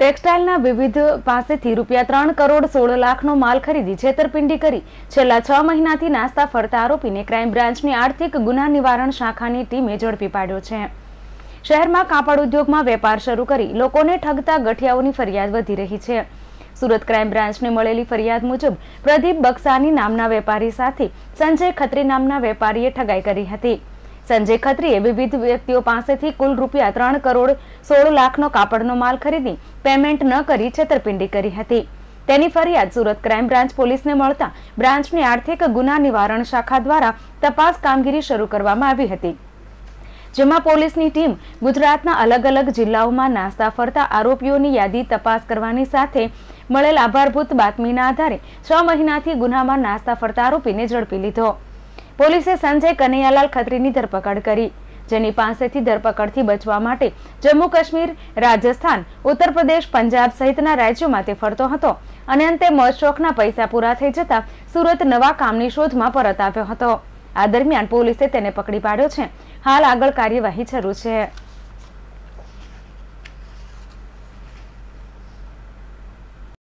ટેક્સટાઇલના વિવિધ પાસેથી રૂપિયા ત્રણ કરોડ સોળ લાખનો માલ ખરીદી છેતરપિંડી કરી છેલ્લા છ મહિનાથી નાસ્તા ફરતા આરોપીને ક્રાઇમ બ્રાન્ચની આર્થિક ગુના નિવારણ શાખાની ટીમે ઝડપી પાડ્યો છે શહેરમાં કાપડ ઉદ્યોગમાં વેપાર શરૂ કરી લોકોને ઠગતા ગઠિયાઓની ફરિયાદ વધી રહી છે સુરત ક્રાઇમ બ્રાન્ચને મળેલી ફરિયાદ મુજબ પ્રદીપ બક્સાની નામના વેપારી સાથે સંજય ખત્રી નામના વેપારીએ ઠગાઈ કરી હતી સંજય ખત્રીએ વિવિધ વ્યક્તિઓ પાસેથી કુલ રૂપિયા ત્રણ કરોડ સોળ લાખનો કાપડનો માલ ખરીદી પેમેન્ટ ન કરી છેતરપિંડી કરી હતી તેની ફરિયાદ સુરત ક્રાઇમ બ્રાન્ચ પોલીસને મળતા બ્રાન્ચની આર્થિક ગુના નિવારણ શાખા દ્વારા તપાસ કામગીરી શરૂ કરવામાં આવી હતી જેમાં પોલીસની ટીમ ગુજરાતના અલગ અલગ જિલ્લાઓમાં નાસ્તા ફરતા આરોપીઓની યાદી તપાસ કરવાની સાથે મળેલ આભારભૂત બાતમીના આધારે છ મહિનાથી ગુનામાં નાસ્તા ફરતા આરોપીને ઝડપી લીધો પોલીસે સંજય કનૈયાલાલ ખત્રીની ધરપકડ કરી જેની પાસેથી ધરપકડથી બચવા માટે જમ્મુ કાશ્મીર રાજસ્થાન ઉત્તર પ્રદેશ પંજાબ સહિતના રાજ્યોમાં ફરતો હતો અને અંતે મજ શોખના પૈસા પૂરા થઈ જતા સુરત નવા કામની શોધમાં પરત આવ્યો હતો આ દરમિયાન પોલીસે તેને પકડી પાડ્યો છે હાલ આગળ કાર્યવાહી શરૂ છે